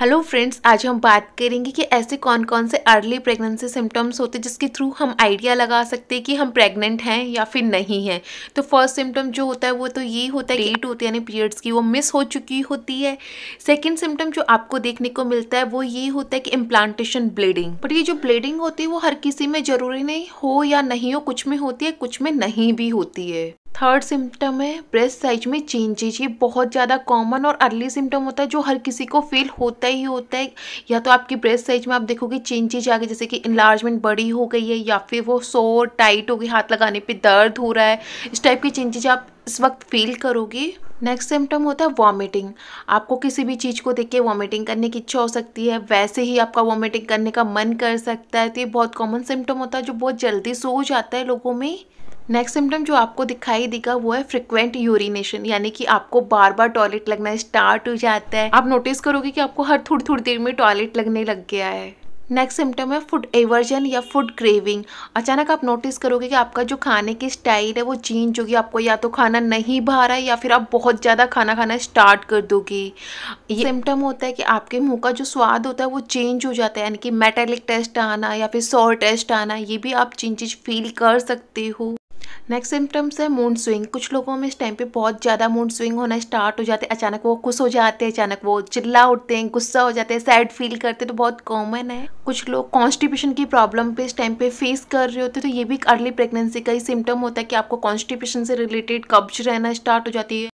hello friends आज हम बात करेंगे कि ऐसे कौन कौन से अर्ली प्रेगनेंसी सिम्टम्स होते हैं जिसके थ्रू हम आइडिया लगा सकते हैं कि हम प्रेग्नेंट हैं या फिर नहीं हैं तो फर्स्ट सिम्टम जो होता है वो तो ये होता है लेट होती है यानी पीरियड्स की वो मिस हो चुकी होती है सेकेंड सिम्टम जो आपको देखने को मिलता है वो ये होता है कि इम्प्लांटेशन ब्लीडिंग बट ये जो ब्लीडिंग होती है वो हर किसी में ज़रूरी नहीं हो या नहीं हो कुछ में होती है कुछ में नहीं भी होती है थर्ड सिम्टम है ब्रेस्ट साइज में चेंजेज ये बहुत ज़्यादा कॉमन और अर्ली सिम्टम होता है जो हर किसी को फील होता ही होता है या तो आपकी ब्रेस्ट साइज में आप देखोगे चेंजेज आ गए जैसे कि इन्लार्जमेंट बड़ी हो गई है या फिर वो सो टाइट हो गई हाथ लगाने पे दर्द हो रहा है इस टाइप की चेंजेज आप इस वक्त फील करोगे नेक्स्ट सिम्टम होता है वॉमिटिंग आपको किसी भी चीज़ को देख के वॉमिटिंग करने की इच्छा हो सकती है वैसे ही आपका वॉमिटिंग करने का मन कर सकता है तो ये बहुत कॉमन सिम्टम होता है जो बहुत जल्दी सो जाता है लोगों में नेक्स्ट सिम्टम जो आपको दिखाई देगा वो है फ्रिक्वेंट यूरिनेशन यानी कि आपको बार बार टॉयलेट लगना स्टार्ट हो जाता है आप नोटिस करोगे कि आपको हर थोड़ी थोड़ी देर में टॉयलेट लगने लग गया है नेक्स्ट सिम्टम है फूड एवर्जन या फूड क्रेविंग अचानक आप नोटिस करोगे कि आपका जो खाने की स्टाइल है वो चेंज होगी आपको या तो खाना नहीं भा रहा है या फिर आप बहुत ज़्यादा खाना खाना स्टार्ट कर दोगे ये सिम्टम होता है कि आपके मुंह का जो स्वाद होता है वो चेंज हो जाता है यानी कि मेटेलिक टेस्ट आना या फिर सॉर टेस्ट आना ये भी आप चेंजेज फील कर सकते हो नेक्स्ट सिम्टम्स है मूड स्विंग कुछ लोगों में इस टाइम पे बहुत ज़्यादा मूड स्विंग होना स्टार्ट हो जाते हैं अचानक वो खुश हो जाते हैं अचानक वो चिल्ला उठते हैं गुस्सा हो जाते हैं सैड फील करते हैं तो बहुत कॉमन है कुछ लोग कॉन्स्टिपेशन की प्रॉब्लम पे इस टाइम पे फेस कर रहे होते हैं तो ये भी अर्ली प्रेगनेंसी का ही सिम्टम होता है कि आपको कॉन्स्टिपेशन से रिलेटेड कब्ज रहना स्टार्ट हो जाती है